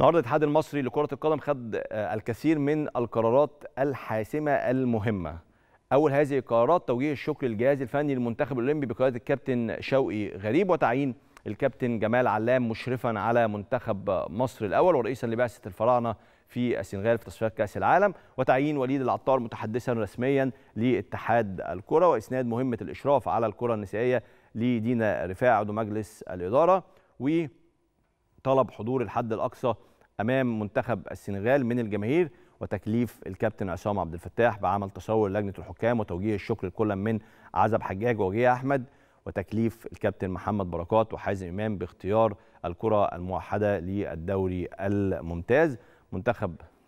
النهارده الاتحاد المصري لكره القدم خد آه، الكثير من القرارات الحاسمه المهمه اول هذه القرارات توجيه الشكر للجهاز الفني للمنتخب الاولمبي بقياده الكابتن شوقي غريب وتعيين الكابتن جمال علام مشرفا على منتخب مصر الاول ورئيسا لبعثه الفراعنه في السنغال في تصفيات كاس العالم وتعيين وليد العطار متحدثا رسميا لاتحاد الكره واسناد مهمه الاشراف على الكره النسائيه لدينا رفاعي عضو مجلس الاداره و طلب حضور الحد الاقصى امام منتخب السنغال من الجماهير وتكليف الكابتن عصام عبد الفتاح بعمل تصور لجنه الحكام وتوجيه الشكر لكل من عزب حجاج ووجيه احمد وتكليف الكابتن محمد بركات وحازم امام باختيار الكره الموحده للدوري الممتاز منتخب